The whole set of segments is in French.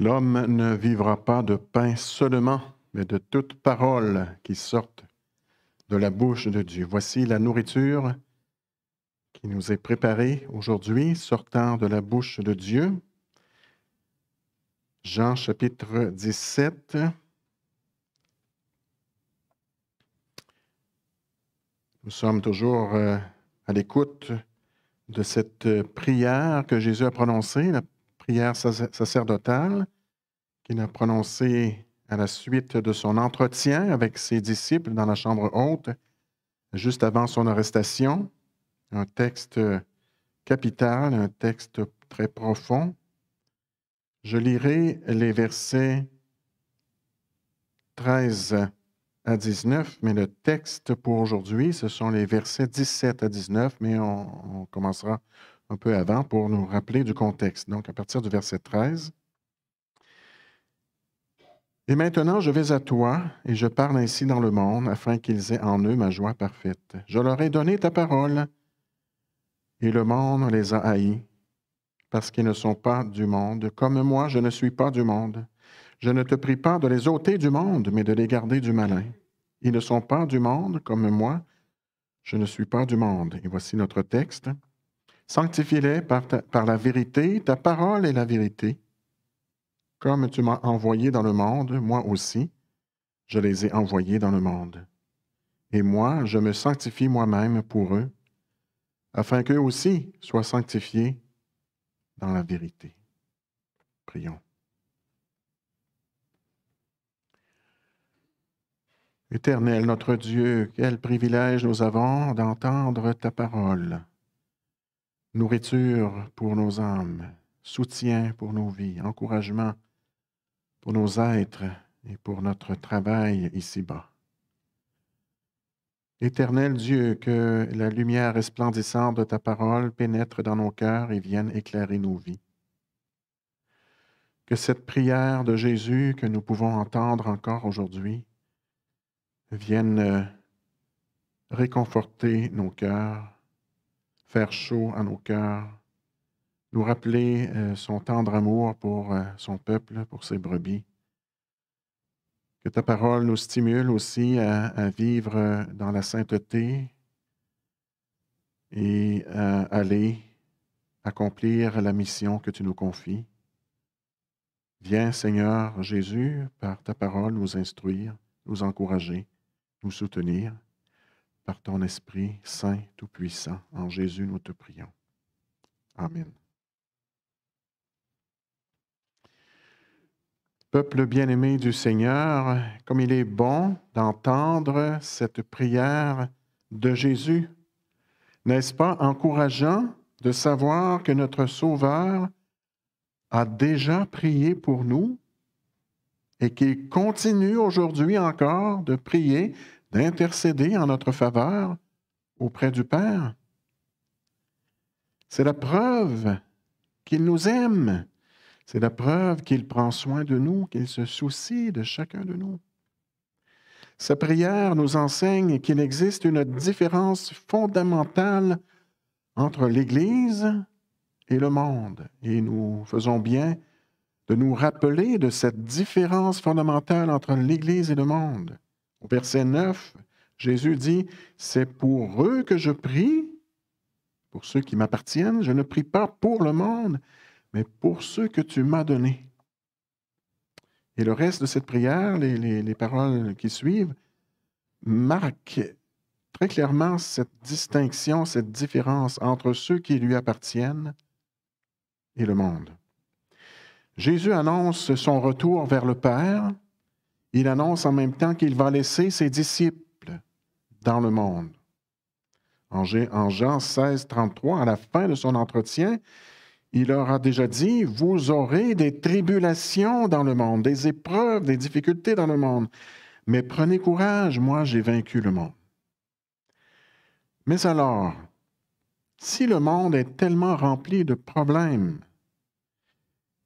L'homme ne vivra pas de pain seulement, mais de toute parole qui sorte de la bouche de Dieu. Voici la nourriture qui nous est préparée aujourd'hui, sortant de la bouche de Dieu. Jean chapitre 17. Nous sommes toujours euh, à l'écoute de cette prière que Jésus a prononcée, la prière sacerdotale qu'il a prononcé à la suite de son entretien avec ses disciples dans la chambre haute, juste avant son arrestation. Un texte capital, un texte très profond. Je lirai les versets 13 à 19, mais le texte pour aujourd'hui, ce sont les versets 17 à 19, mais on, commencera un peu avant pour nous rappeler du contexte. Donc, à partir du verset 13, et maintenant je vais à toi, et je parle ainsi dans le monde, afin qu'ils aient en eux ma joie parfaite. Je leur ai donné ta parole, et le monde les a haïs, parce qu'ils ne sont pas du monde, comme moi je ne suis pas du monde. Je ne te prie pas de les ôter du monde, mais de les garder du malin. Ils ne sont pas du monde, comme moi je ne suis pas du monde. Et voici notre texte. Sanctifie-les par, par la vérité, ta parole est la vérité. Comme tu m'as envoyé dans le monde, moi aussi, je les ai envoyés dans le monde. Et moi, je me sanctifie moi-même pour eux, afin qu'eux aussi soient sanctifiés dans la vérité. Prions. Éternel notre Dieu, quel privilège nous avons d'entendre ta parole, nourriture pour nos âmes, soutien pour nos vies, encouragement nos êtres et pour notre travail ici-bas. Éternel Dieu, que la lumière resplendissante de ta parole pénètre dans nos cœurs et vienne éclairer nos vies. Que cette prière de Jésus que nous pouvons entendre encore aujourd'hui vienne réconforter nos cœurs, faire chaud à nos cœurs nous rappeler euh, son tendre amour pour euh, son peuple, pour ses brebis. Que ta parole nous stimule aussi à, à vivre euh, dans la sainteté et à aller accomplir la mission que tu nous confies. Viens, Seigneur Jésus, par ta parole nous instruire, nous encourager, nous soutenir, par ton Esprit Saint, Tout-Puissant. En Jésus, nous te prions. Amen. Peuple bien-aimé du Seigneur, comme il est bon d'entendre cette prière de Jésus. N'est-ce pas encourageant de savoir que notre Sauveur a déjà prié pour nous et qu'il continue aujourd'hui encore de prier, d'intercéder en notre faveur auprès du Père? C'est la preuve qu'il nous aime c'est la preuve qu'il prend soin de nous, qu'il se soucie de chacun de nous. Sa prière nous enseigne qu'il existe une différence fondamentale entre l'Église et le monde. Et nous faisons bien de nous rappeler de cette différence fondamentale entre l'Église et le monde. Au verset 9, Jésus dit, C'est pour eux que je prie, pour ceux qui m'appartiennent, je ne prie pas pour le monde, mais pour ceux que tu m'as donnés. Et le reste de cette prière, les, les, paroles qui suivent, marquent très clairement cette distinction, cette différence entre ceux qui lui appartiennent et le monde. Jésus annonce son retour vers le Père. Il annonce en même temps qu'il va laisser ses disciples dans le monde. En Jean 16, 33, à la fin de son entretien, il leur a déjà dit, vous aurez des tribulations dans le monde, des épreuves, des difficultés dans le monde. Mais prenez courage, moi j'ai vaincu le monde. Mais alors, si le monde est tellement rempli de problèmes,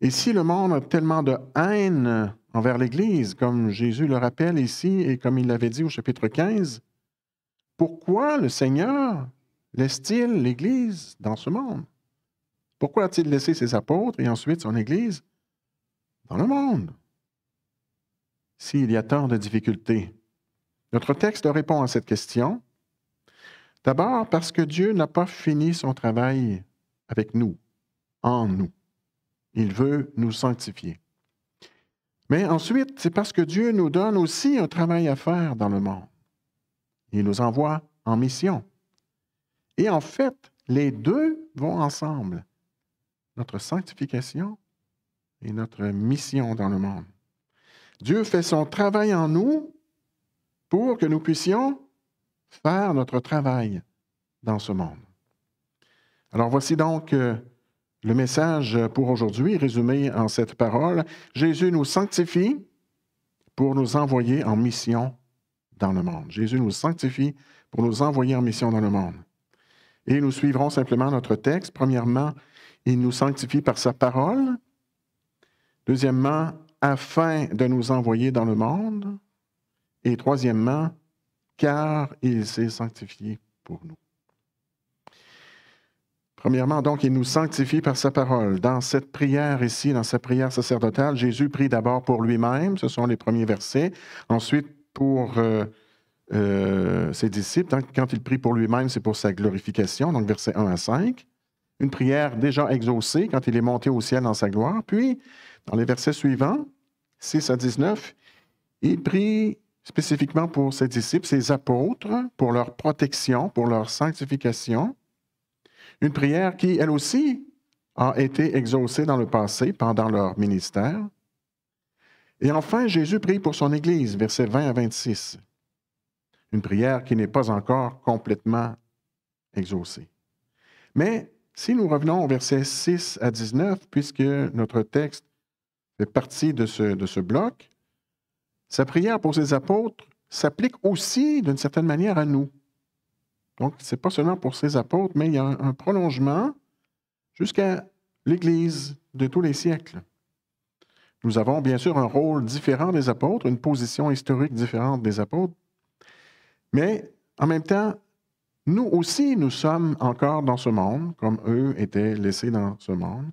et si le monde a tellement de haine envers l'Église, comme Jésus le rappelle ici et comme il l'avait dit au chapitre 15, pourquoi le Seigneur laisse-t-il l'Église dans ce monde? Pourquoi a-t-il laissé ses apôtres et ensuite son Église dans le monde S'il y a tant de difficultés, notre texte répond à cette question. D'abord parce que Dieu n'a pas fini son travail avec nous, en nous. Il veut nous sanctifier. Mais ensuite, c'est parce que Dieu nous donne aussi un travail à faire dans le monde. Il nous envoie en mission. Et en fait, les deux vont ensemble notre sanctification et notre mission dans le monde. Dieu fait son travail en nous pour que nous puissions faire notre travail dans ce monde. Alors voici donc euh, le message pour aujourd'hui, résumé en cette parole. Jésus nous sanctifie pour nous envoyer en mission dans le monde. Jésus nous sanctifie pour nous envoyer en mission dans le monde. Et nous suivrons simplement notre texte. Premièrement, il nous sanctifie par sa parole. Deuxièmement, afin de nous envoyer dans le monde. Et troisièmement, car il s'est sanctifié pour nous. Premièrement, donc, il nous sanctifie par sa parole. Dans cette prière ici, dans sa prière sacerdotale, Jésus prie d'abord pour lui-même, ce sont les premiers versets. Ensuite, pour euh, euh, ses disciples, quand il prie pour lui-même, c'est pour sa glorification, donc versets 1 à 5 une prière déjà exaucée quand il est monté au ciel dans sa gloire. Puis, dans les versets suivants, 6 à 19, il prie spécifiquement pour ses disciples, ses apôtres, pour leur protection, pour leur sanctification. Une prière qui, elle aussi, a été exaucée dans le passé pendant leur ministère. Et enfin, Jésus prie pour son Église, versets 20 à 26. Une prière qui n'est pas encore complètement exaucée. Mais si nous revenons au verset 6 à 19, puisque notre texte fait partie de ce, de ce bloc, sa prière pour ses apôtres s'applique aussi d'une certaine manière à nous. Donc, ce n'est pas seulement pour ses apôtres, mais il y a un prolongement jusqu'à l'Église de tous les siècles. Nous avons bien sûr un rôle différent des apôtres, une position historique différente des apôtres, mais en même temps, nous aussi, nous sommes encore dans ce monde, comme eux étaient laissés dans ce monde,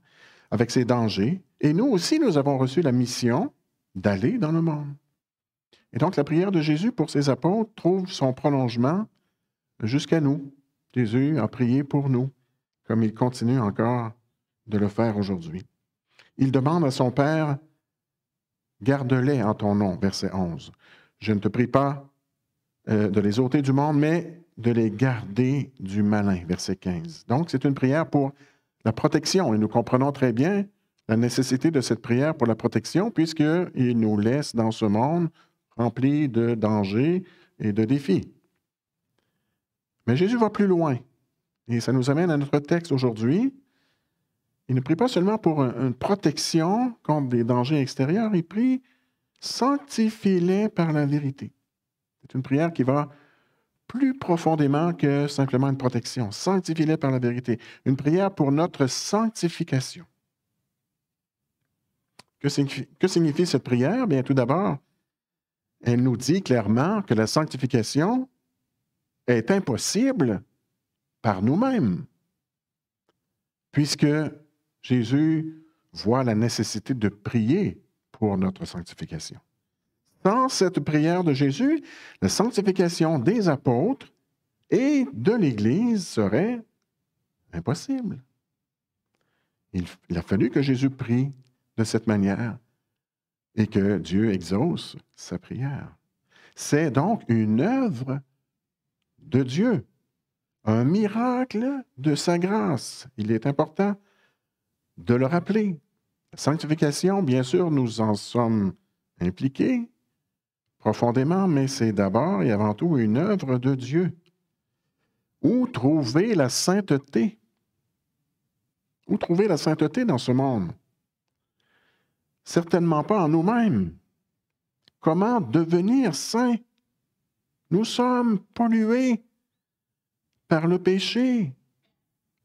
avec ses dangers. Et nous aussi, nous avons reçu la mission d'aller dans le monde. Et donc, la prière de Jésus pour ses apôtres trouve son prolongement jusqu'à nous. Jésus a prié pour nous, comme il continue encore de le faire aujourd'hui. Il demande à son Père, Garde-les en ton nom, verset 11. Je ne te prie pas euh, de les ôter du monde, mais de les garder du malin, verset 15. Donc, c'est une prière pour la protection. Et nous comprenons très bien la nécessité de cette prière pour la protection, puisqu'il nous laisse dans ce monde rempli de dangers et de défis. Mais Jésus va plus loin. Et ça nous amène à notre texte aujourd'hui. Il ne prie pas seulement pour une protection contre des dangers extérieurs, il prie sanctifie-les par la vérité. C'est une prière qui va plus profondément que simplement une protection. sanctifiez les par la vérité. Une prière pour notre sanctification. Que signifie, que signifie cette prière? Bien, tout d'abord, elle nous dit clairement que la sanctification est impossible par nous-mêmes, puisque Jésus voit la nécessité de prier pour notre sanctification. Sans cette prière de Jésus, la sanctification des apôtres et de l'Église serait impossible. Il, a fallu que Jésus prie de cette manière et que Dieu exauce sa prière. C'est donc une œuvre de Dieu, un miracle de sa grâce. Il est important de le rappeler. La sanctification, bien sûr, nous en sommes impliqués, profondément, mais c'est d'abord et avant tout une œuvre de Dieu. Où trouver la sainteté? Où trouver la sainteté dans ce monde? Certainement pas en nous-mêmes. Comment devenir saint? Nous sommes pollués par le péché,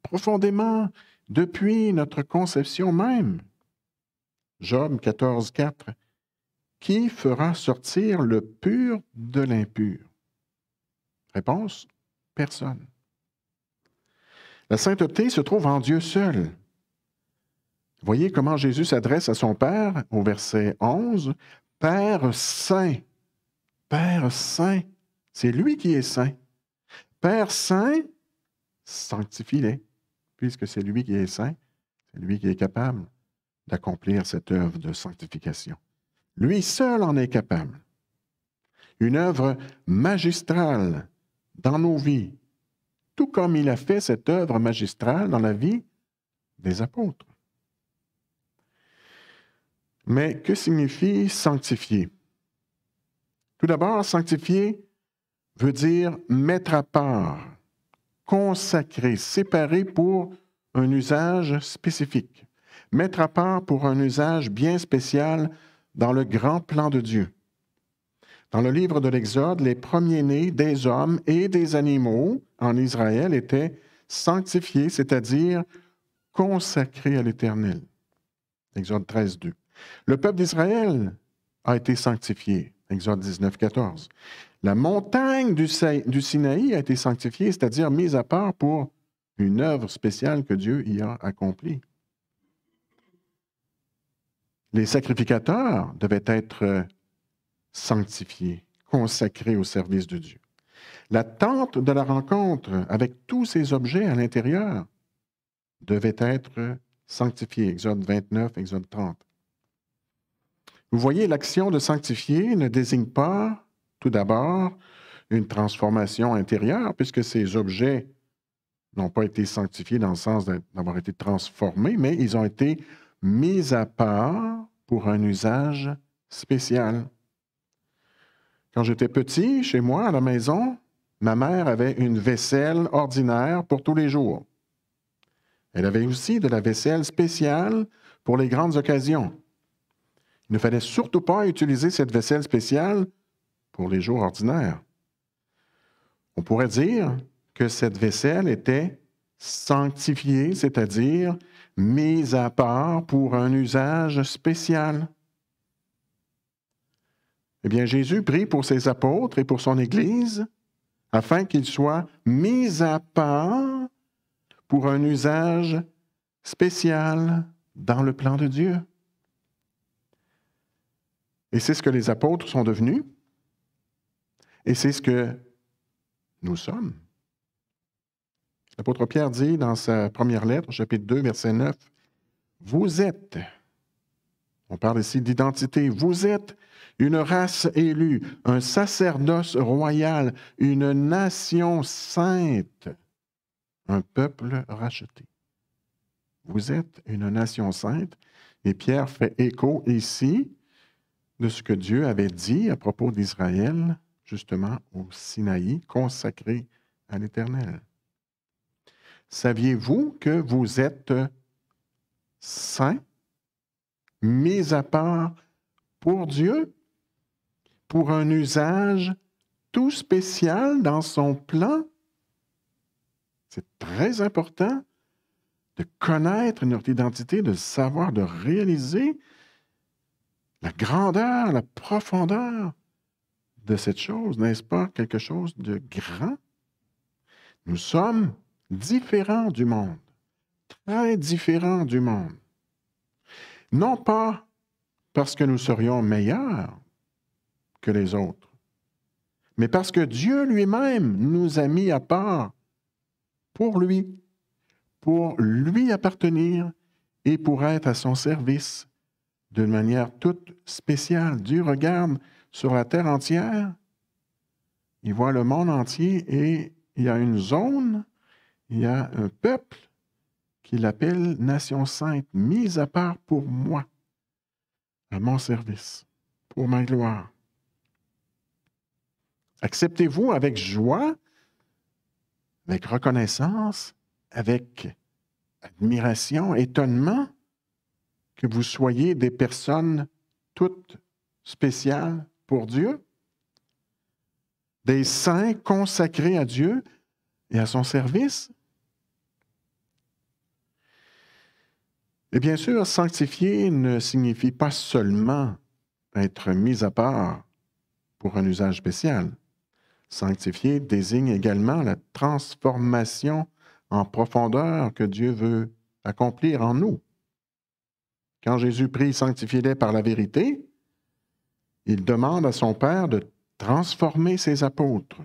profondément, depuis notre conception même. Job 14, 4 qui fera sortir le pur de l'impur? Réponse, personne. La sainteté se trouve en Dieu seul. Voyez comment Jésus s'adresse à son Père au verset 11, Père saint, Père saint, c'est lui qui est saint. Père saint, sanctifie-les, puisque c'est lui qui est saint, c'est lui qui est capable d'accomplir cette œuvre de sanctification. Lui seul en est capable. Une œuvre magistrale dans nos vies, tout comme il a fait cette œuvre magistrale dans la vie des apôtres. Mais que signifie sanctifier Tout d'abord, sanctifier veut dire mettre à part, consacrer, séparer pour un usage spécifique, mettre à part pour un usage bien spécial dans le grand plan de Dieu. Dans le livre de l'Exode, les premiers-nés des hommes et des animaux en Israël étaient sanctifiés, c'est-à-dire consacrés à l'Éternel. Exode 13, 2. Le peuple d'Israël a été sanctifié. Exode 19, 14. La montagne du, du Sinaï a été sanctifiée, c'est-à-dire mise à part pour une œuvre spéciale que Dieu y a accomplie les sacrificateurs devaient être euh, sanctifiés, consacrés au service de Dieu. La tente de la rencontre, avec tous ces objets à l'intérieur, devait être euh, sanctifiée. Exode 29, Exode 30. Vous voyez, l'action de sanctifier ne désigne pas, tout d'abord, une transformation intérieure, puisque ces objets n'ont pas été sanctifiés dans le sens d'avoir été transformés, mais ils ont été Mise à part pour un usage spécial. Quand j'étais petit, chez moi, à la maison, ma mère avait une vaisselle ordinaire pour tous les jours. Elle avait aussi de la vaisselle spéciale pour les grandes occasions. Il ne fallait surtout pas utiliser cette vaisselle spéciale pour les jours ordinaires. On pourrait dire que cette vaisselle était sanctifiée, c'est-à-dire mis à part pour un usage spécial. Eh bien, Jésus prie pour ses apôtres et pour son Église afin qu'ils soient mis à part pour un usage spécial dans le plan de Dieu. Et c'est ce que les apôtres sont devenus et c'est ce que nous sommes. L'apôtre Pierre dit dans sa première lettre, chapitre 2, verset 9, Vous êtes, on parle ici d'identité, vous êtes une race élue, un sacerdoce royal, une nation sainte, un peuple racheté. Vous êtes une nation sainte, et Pierre fait écho ici de ce que Dieu avait dit à propos d'Israël, justement au Sinaï, consacré à l'Éternel. Saviez-vous que vous êtes saint, mis à part pour Dieu, pour un usage tout spécial dans son plan? C'est très important de connaître notre identité, de savoir, de réaliser la grandeur, la profondeur de cette chose, n'est-ce pas quelque chose de grand? Nous sommes différent du monde, très différent du monde. Non pas parce que nous serions meilleurs que les autres, mais parce que Dieu lui-même nous a mis à part pour lui, pour lui appartenir et pour être à son service d'une manière toute spéciale. Dieu regarde sur la terre entière, il voit le monde entier et il y a une zone il y a un peuple qu'il appelle nation sainte, mise à part pour moi, à mon service, pour ma gloire. Acceptez-vous avec joie, avec reconnaissance, avec admiration, étonnement, que vous soyez des personnes toutes spéciales pour Dieu, des saints consacrés à Dieu et à son service, Et bien sûr, sanctifier ne signifie pas seulement être mis à part pour un usage spécial. Sanctifier désigne également la transformation en profondeur que Dieu veut accomplir en nous. Quand Jésus prie sanctifier les par la vérité, il demande à son Père de transformer ses apôtres,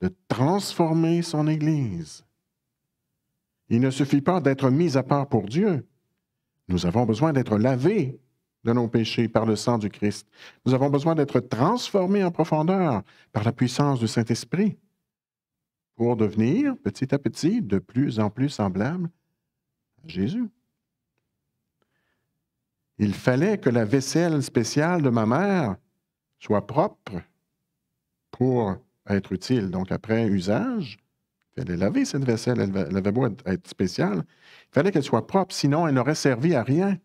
de transformer son Église. Il ne suffit pas d'être mis à part pour Dieu, nous avons besoin d'être lavés de nos péchés par le sang du Christ. Nous avons besoin d'être transformés en profondeur par la puissance du Saint-Esprit pour devenir petit à petit de plus en plus semblables à Jésus. Il fallait que la vaisselle spéciale de ma mère soit propre pour être utile. Donc après usage, elle est laver cette vaisselle. Elle, avait beau être, spéciale. Il fallait qu'elle soit propre, sinon elle n'aurait servi à rien.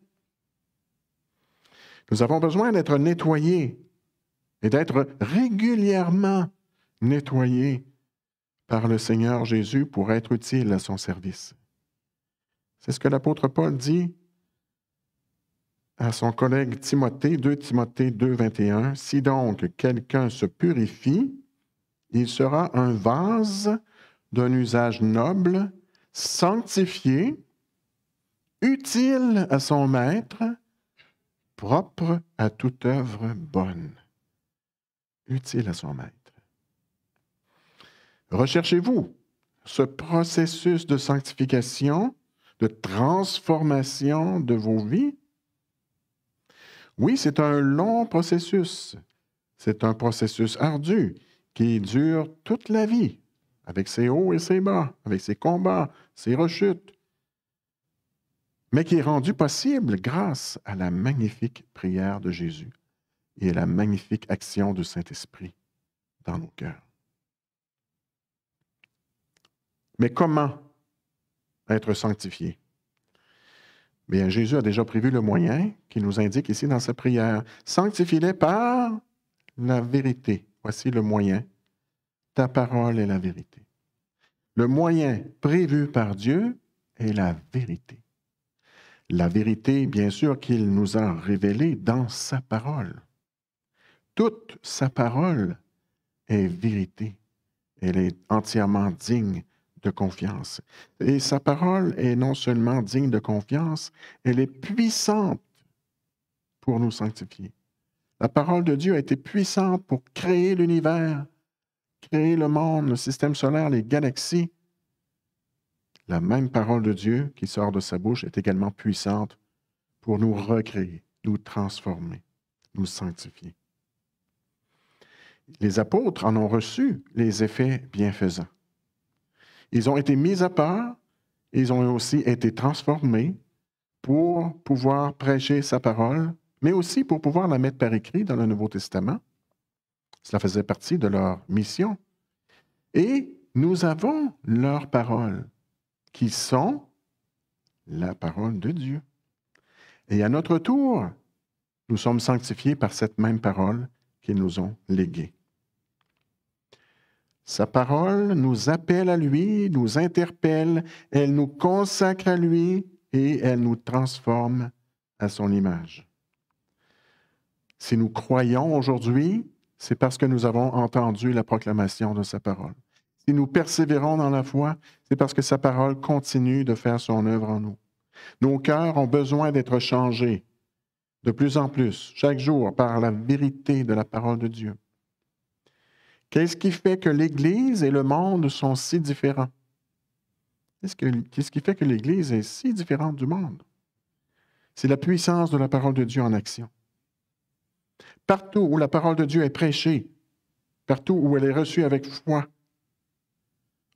Nous avons besoin d'être nettoyés et d'être régulièrement nettoyés par le Seigneur Jésus pour être utiles à son service. C'est ce que l'apôtre Paul dit à son collègue Timothée, 2 Timothée 2, 21. Si donc quelqu'un se purifie, il sera un vase d'un usage noble, sanctifié, utile à son maître, propre à toute œuvre bonne. Utile à son maître. Recherchez-vous ce processus de sanctification, de transformation de vos vies. Oui, c'est un long processus. C'est un processus ardu qui dure toute la vie avec ses hauts et ses bas, avec ses combats, ses rechutes, mais qui est rendu possible grâce à la magnifique prière de Jésus et à la magnifique action du Saint-Esprit dans nos cœurs. Mais comment être sanctifié? Bien, Jésus a déjà prévu le moyen qu'il nous indique ici dans sa prière. Sanctifiez-les par la vérité. Voici le moyen ta parole est la vérité. Le moyen prévu par Dieu est la vérité. La vérité, bien sûr, qu'il nous a révélée dans sa parole. Toute sa parole est vérité. Elle est entièrement digne de confiance. Et sa parole est non seulement digne de confiance, elle est puissante pour nous sanctifier. La parole de Dieu a été puissante pour créer l'univers Créer le monde, le système solaire, les galaxies. La même parole de Dieu qui sort de sa bouche est également puissante pour nous recréer, nous transformer, nous sanctifier. Les apôtres en ont reçu les effets bienfaisants. Ils ont été mis à part, ils ont aussi été transformés pour pouvoir prêcher sa parole, mais aussi pour pouvoir la mettre par écrit dans le Nouveau Testament cela faisait partie de leur mission. Et nous avons leurs paroles, qui sont la parole de Dieu. Et à notre tour, nous sommes sanctifiés par cette même parole qu'ils nous ont léguée. Sa parole nous appelle à lui, nous interpelle, elle nous consacre à lui et elle nous transforme à son image. Si nous croyons aujourd'hui, c'est parce que nous avons entendu la proclamation de sa parole. Si nous persévérons dans la foi, c'est parce que sa parole continue de faire son œuvre en nous. Nos cœurs ont besoin d'être changés de plus en plus, chaque jour, par la vérité de la parole de Dieu. Qu'est-ce qui fait que l'Église et le monde sont si différents? Qu'est-ce, qui fait que l'Église est si différente du monde? C'est la puissance de la parole de Dieu en action. Partout où la parole de Dieu est prêchée, partout où elle est reçue avec foi,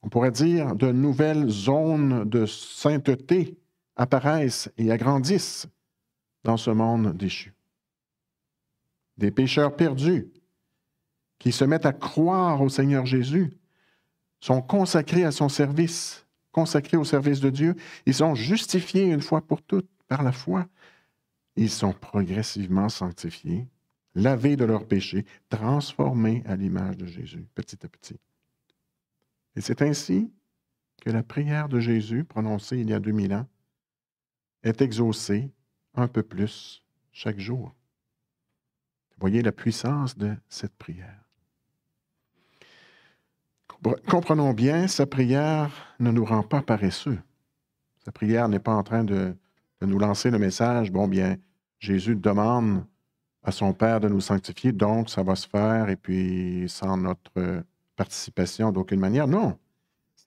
on pourrait dire de nouvelles zones de sainteté apparaissent et agrandissent dans ce monde déchu. Des pécheurs perdus qui se mettent à croire au Seigneur Jésus sont consacrés à son service, consacrés au service de Dieu. Ils sont justifiés une fois pour toutes par la foi. Ils sont progressivement sanctifiés lavés de leurs péchés, transformés à l'image de Jésus, petit à petit. Et c'est ainsi que la prière de Jésus, prononcée il y a 2000 ans, est exaucée un peu plus chaque jour. Voyez la puissance de cette prière. Comprenons bien, sa prière ne nous rend pas paresseux. Sa prière n'est pas en train de, de nous lancer le message, bon bien, Jésus demande à son Père de nous sanctifier, donc ça va se faire, et puis sans notre euh, participation d'aucune manière. Non,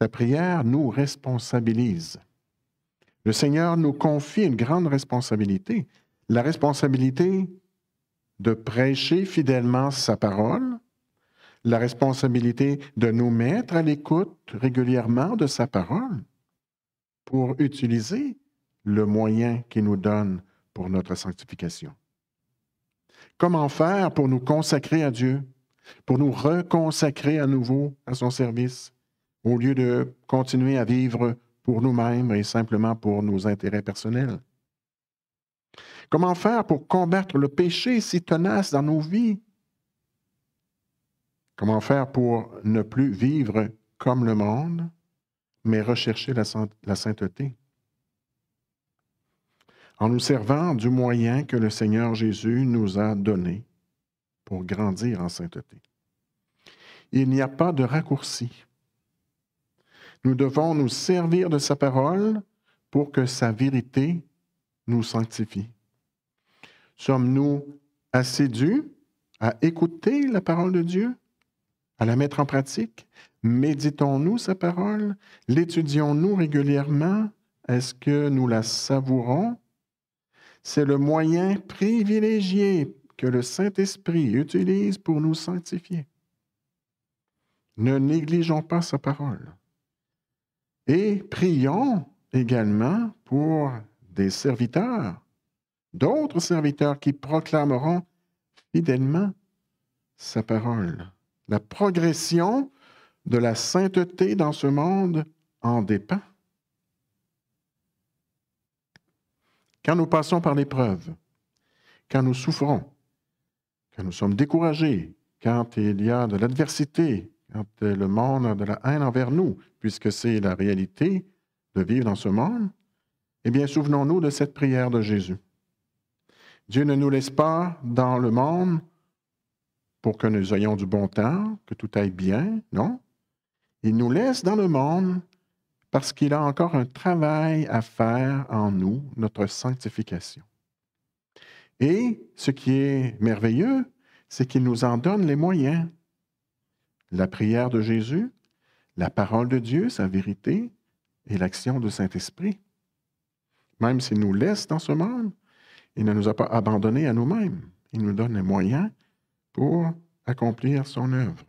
sa prière nous responsabilise. Le Seigneur nous confie une grande responsabilité, la responsabilité de prêcher fidèlement sa parole, la responsabilité de nous mettre à l'écoute régulièrement de sa parole pour utiliser le moyen qu'il nous donne pour notre sanctification. Comment faire pour nous consacrer à Dieu, pour nous reconsacrer à nouveau à son service, au lieu de continuer à vivre pour nous-mêmes et simplement pour nos intérêts personnels? Comment faire pour combattre le péché si tenace dans nos vies? Comment faire pour ne plus vivre comme le monde, mais rechercher la, sainteté? en nous servant du moyen que le Seigneur Jésus nous a donné pour grandir en sainteté. Il n'y a pas de raccourci. Nous devons nous servir de sa parole pour que sa vérité nous sanctifie. Sommes-nous assidus à écouter la parole de Dieu, à la mettre en pratique? Méditons-nous sa parole? L'étudions-nous régulièrement? Est-ce que nous la savourons c'est le moyen privilégié que le Saint-Esprit utilise pour nous sanctifier. Ne négligeons pas sa parole. Et prions également pour des serviteurs, d'autres serviteurs qui proclameront fidèlement sa parole. La progression de la sainteté dans ce monde en dépend. quand nous passons par l'épreuve, quand nous souffrons, quand nous sommes découragés, quand il y a de l'adversité, quand le monde a de la haine envers nous, puisque c'est la réalité de vivre dans ce monde, eh bien, souvenons-nous de cette prière de Jésus. Dieu ne nous laisse pas dans le monde pour que nous ayons du bon temps, que tout aille bien, non. Il nous laisse dans le monde parce qu'il a encore un travail à faire en nous, notre sanctification. Et ce qui est merveilleux, c'est qu'il nous en donne les moyens. La prière de Jésus, la parole de Dieu, sa vérité et l'action du Saint-Esprit. Même s'il nous laisse dans ce monde, il ne nous a pas abandonnés à nous-mêmes. Il nous donne les moyens pour accomplir son œuvre.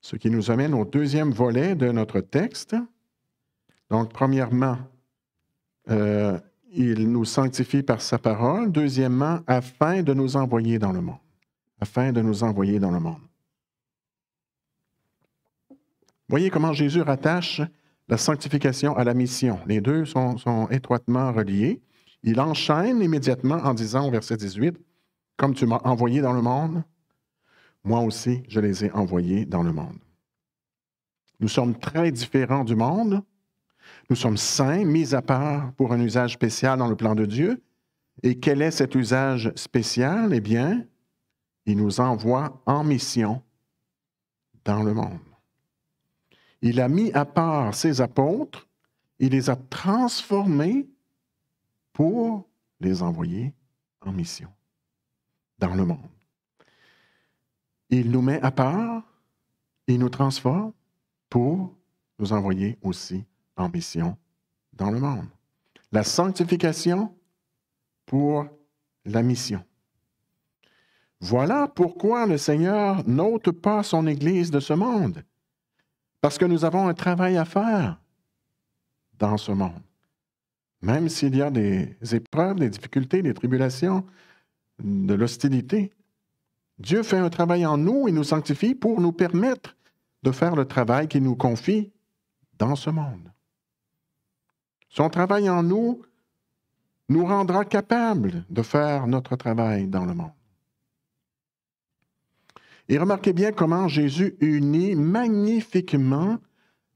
Ce qui nous amène au deuxième volet de notre texte. Donc, premièrement, euh, il nous sanctifie par sa parole. Deuxièmement, afin de nous envoyer dans le monde. Afin de nous envoyer dans le monde. Voyez comment Jésus rattache la sanctification à la mission. Les deux sont, sont étroitement reliés. Il enchaîne immédiatement en disant au verset 18, Comme tu m'as envoyé dans le monde, moi aussi, je les ai envoyés dans le monde. Nous sommes très différents du monde. Nous sommes saints, mis à part pour un usage spécial dans le plan de Dieu. Et quel est cet usage spécial? Eh bien, il nous envoie en mission dans le monde. Il a mis à part ses apôtres, il les a transformés pour les envoyer en mission dans le monde. Il nous met à part, il nous transforme pour nous envoyer aussi en mission dans le monde. La sanctification pour la mission. Voilà pourquoi le Seigneur n'ôte pas son Église de ce monde, parce que nous avons un travail à faire dans ce monde. Même s'il y a des épreuves, des difficultés, des tribulations, de l'hostilité, Dieu fait un travail en nous et nous sanctifie pour nous permettre de faire le travail qu'il nous confie dans ce monde. Son travail en nous nous rendra capables de faire notre travail dans le monde. Et remarquez bien comment Jésus unit magnifiquement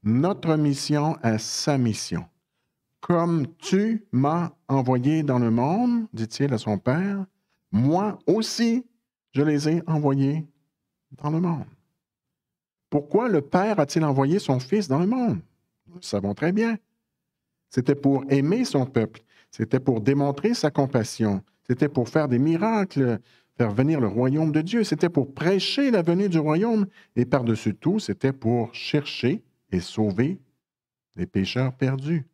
notre mission à sa mission. Comme tu m'as envoyé dans le monde, dit-il à son Père, moi aussi je les ai envoyés dans le monde. Pourquoi le Père a-t-il envoyé son Fils dans le monde? Nous le savons très bien. C'était pour aimer son peuple, c'était pour démontrer sa compassion, c'était pour faire des miracles, faire venir le royaume de Dieu, c'était pour prêcher la venue du royaume, et par-dessus tout, c'était pour chercher et sauver les pécheurs perdus.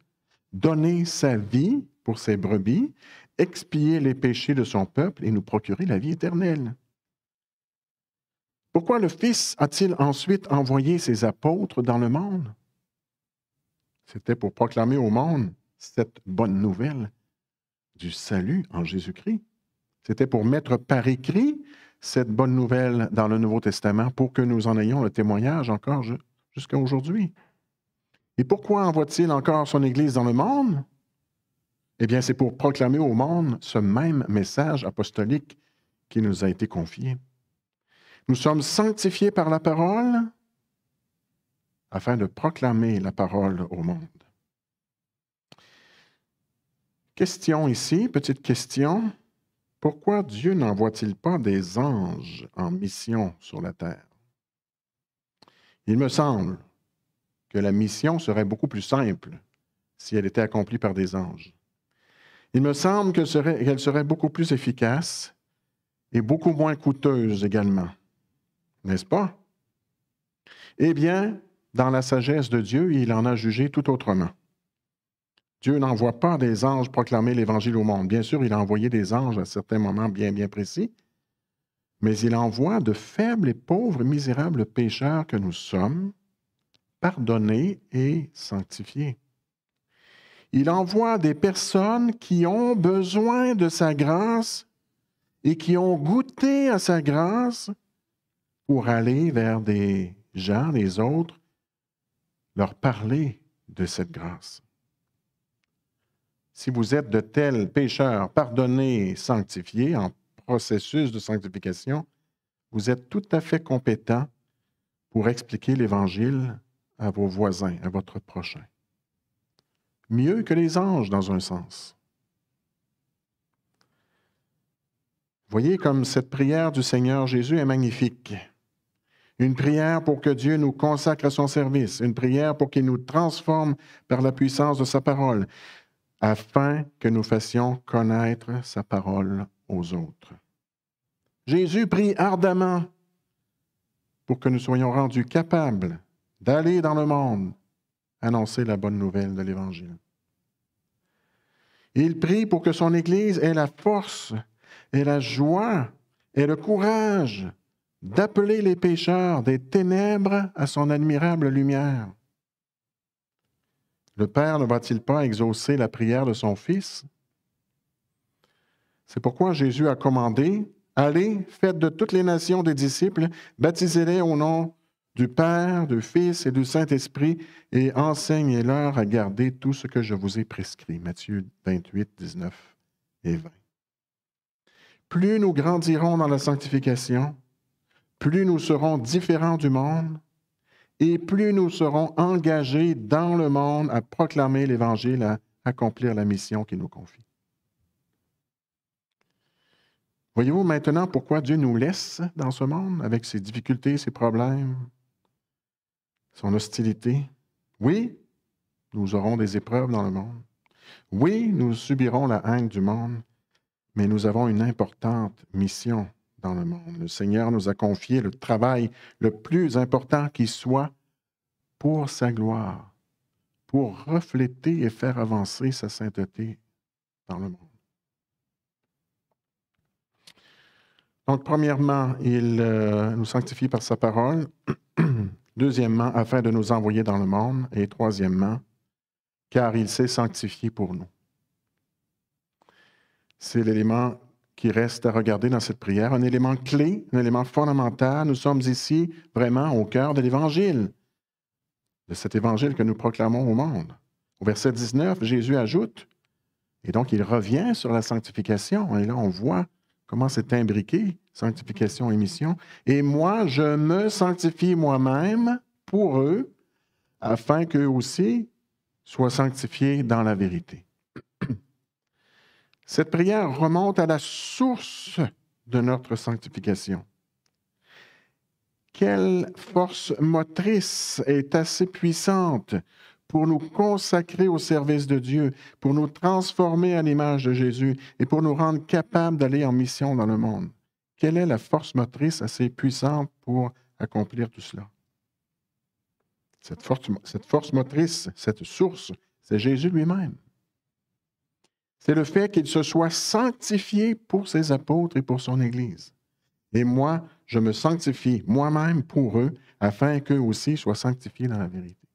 Donner sa vie pour ses brebis, expier les péchés de son peuple et nous procurer la vie éternelle. Pourquoi le Fils a-t-il ensuite envoyé ses apôtres dans le monde? C'était pour proclamer au monde cette bonne nouvelle du salut en Jésus-Christ. C'était pour mettre par écrit cette bonne nouvelle dans le Nouveau Testament pour que nous en ayons le témoignage encore jusqu'à aujourd'hui. Et pourquoi envoie-t-il encore son Église dans le monde? Eh bien, c'est pour proclamer au monde ce même message apostolique qui nous a été confié. Nous sommes sanctifiés par la parole afin de proclamer la parole au monde. Question ici, petite question. Pourquoi Dieu n'envoie-t-il pas des anges en mission sur la terre? Il me semble que la mission serait beaucoup plus simple si elle était accomplie par des anges. Il me semble qu'elle serait, serait beaucoup plus efficace et beaucoup moins coûteuse également n'est-ce pas? Eh bien, dans la sagesse de Dieu, il en a jugé tout autrement. Dieu n'envoie pas des anges proclamer l'Évangile au monde. Bien sûr, il a envoyé des anges à certains moments bien, bien précis, mais il envoie de faibles et pauvres, misérables pécheurs que nous sommes, pardonnés et sanctifiés. Il envoie des personnes qui ont besoin de sa grâce et qui ont goûté à sa grâce pour aller vers des gens, les autres, leur parler de cette grâce. Si vous êtes de tels pécheurs pardonnés sanctifiés en processus de sanctification, vous êtes tout à fait compétent pour expliquer l'Évangile à vos voisins, à votre prochain. Mieux que les anges, dans un sens. Voyez comme cette prière du Seigneur Jésus est magnifique. Une prière pour que Dieu nous consacre à son service. Une prière pour qu'il nous transforme par la puissance de sa parole, afin que nous fassions connaître sa parole aux autres. Jésus prie ardemment pour que nous soyons rendus capables d'aller dans le monde annoncer la bonne nouvelle de l'Évangile. Il prie pour que son Église ait la force et la joie et le courage d'appeler les pécheurs des ténèbres à son admirable lumière. Le Père ne va-t-il pas exaucer la prière de son Fils? C'est pourquoi Jésus a commandé, Allez, faites de toutes les nations des disciples, baptisez-les au nom du Père, du Fils et du Saint-Esprit, et enseignez-leur à garder tout ce que je vous ai prescrit. Matthieu 28, 19 et 20. Plus nous grandirons dans la sanctification, plus nous serons différents du monde et plus nous serons engagés dans le monde à proclamer l'Évangile, à accomplir la mission qu'il nous confie. Voyez-vous maintenant pourquoi Dieu nous laisse dans ce monde avec ses difficultés, ses problèmes, son hostilité. Oui, nous aurons des épreuves dans le monde. Oui, nous subirons la haine du monde, mais nous avons une importante mission dans le monde. Le Seigneur nous a confié le travail le plus important qui soit pour sa gloire, pour refléter et faire avancer sa sainteté dans le monde. Donc, premièrement, il euh, nous sanctifie par sa parole. Deuxièmement, afin de nous envoyer dans le monde. Et troisièmement, car il s'est sanctifié pour nous. C'est l'élément qui reste à regarder dans cette prière, un élément clé, un élément fondamental. Nous sommes ici vraiment au cœur de l'Évangile, de cet Évangile que nous proclamons au monde. Au verset 19, Jésus ajoute, et donc il revient sur la sanctification, et là on voit comment c'est imbriqué, sanctification et mission. Et moi, je me sanctifie moi-même pour eux, afin qu'eux aussi soient sanctifiés dans la vérité. Cette prière remonte à la source de notre sanctification. Quelle force motrice est assez puissante pour nous consacrer au service de Dieu, pour nous transformer à l'image de Jésus et pour nous rendre capables d'aller en mission dans le monde. Quelle est la force motrice assez puissante pour accomplir tout cela? Cette force, cette force motrice, cette source, c'est Jésus lui-même c'est le fait qu'il se soit sanctifié pour ses apôtres et pour son Église. Et moi, je me sanctifie moi-même pour eux, afin qu'eux aussi soient sanctifiés dans la vérité.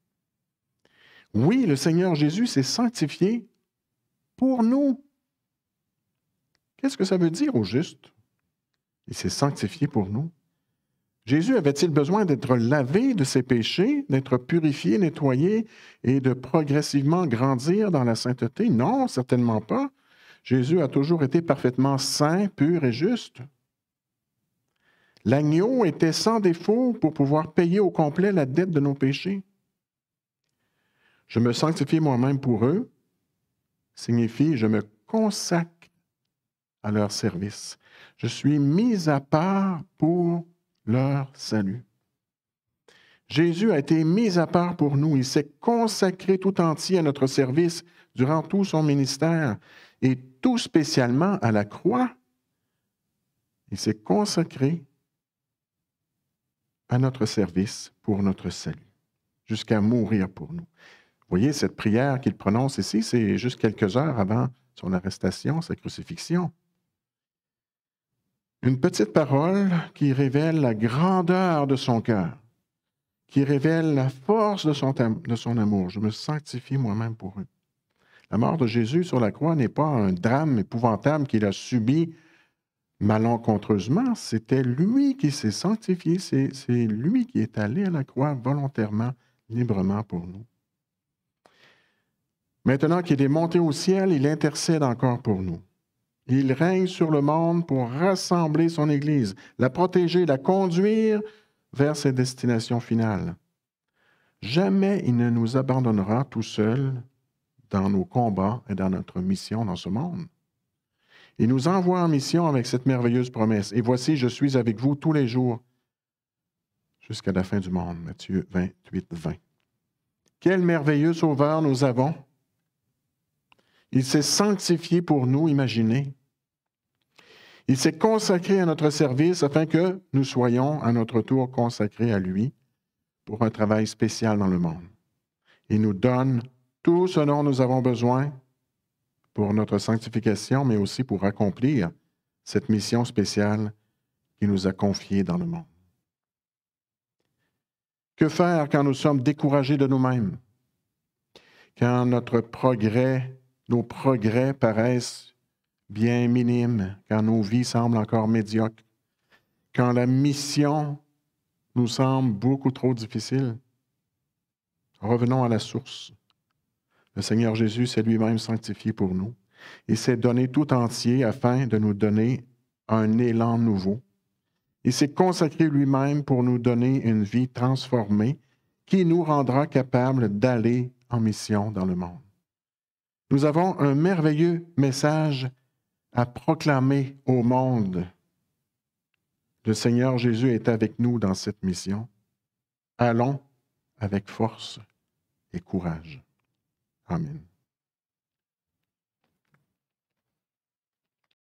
Oui, le Seigneur Jésus s'est sanctifié pour nous. Qu'est-ce que ça veut dire au juste? Il s'est sanctifié pour nous. Jésus avait-il besoin d'être lavé de ses péchés, d'être purifié, nettoyé et de progressivement grandir dans la sainteté? Non, certainement pas. Jésus a toujours été parfaitement saint, pur et juste. L'agneau était sans défaut pour pouvoir payer au complet la dette de nos péchés. Je me sanctifie moi-même pour eux signifie je me consacre à leur service. Je suis mis à part pour leur salut. Jésus a été mis à part pour nous. Il s'est consacré tout entier à notre service durant tout son ministère et tout spécialement à la croix. Il s'est consacré à notre service pour notre salut, jusqu'à mourir pour nous. Vous voyez, cette prière qu'il prononce ici, c'est juste quelques heures avant son arrestation, sa crucifixion. Une petite parole qui révèle la grandeur de son cœur, qui révèle la force de son, de son amour. Je me sanctifie moi-même pour eux. La mort de Jésus sur la croix n'est pas un drame épouvantable qu'il a subi malencontreusement, c'était lui qui s'est sanctifié, c'est lui qui est allé à la croix volontairement, librement pour nous. Maintenant qu'il est monté au ciel, il intercède encore pour nous. Il règne sur le monde pour rassembler son Église, la protéger, la conduire vers ses destinations finales. Jamais il ne nous abandonnera tout seul dans nos combats et dans notre mission dans ce monde. Il nous envoie en mission avec cette merveilleuse promesse. Et voici, je suis avec vous tous les jours jusqu'à la fin du monde. Matthieu 28, 20. Quel merveilleux sauveur nous avons. Il s'est sanctifié pour nous, imaginez. Il s'est consacré à notre service afin que nous soyons à notre tour consacrés à lui pour un travail spécial dans le monde. Il nous donne tout ce dont nous avons besoin pour notre sanctification, mais aussi pour accomplir cette mission spéciale qu'il nous a confiée dans le monde. Que faire quand nous sommes découragés de nous-mêmes? Quand notre progrès, nos progrès paraissent bien minime, quand nos vies semblent encore médiocres, quand la mission nous semble beaucoup trop difficile. Revenons à la source. Le Seigneur Jésus s'est lui-même sanctifié pour nous. Il s'est donné tout entier afin de nous donner un élan nouveau. Il s'est consacré lui-même pour nous donner une vie transformée qui nous rendra capables d'aller en mission dans le monde. Nous avons un merveilleux message à proclamer au monde, le Seigneur Jésus est avec nous dans cette mission. Allons avec force et courage. Amen.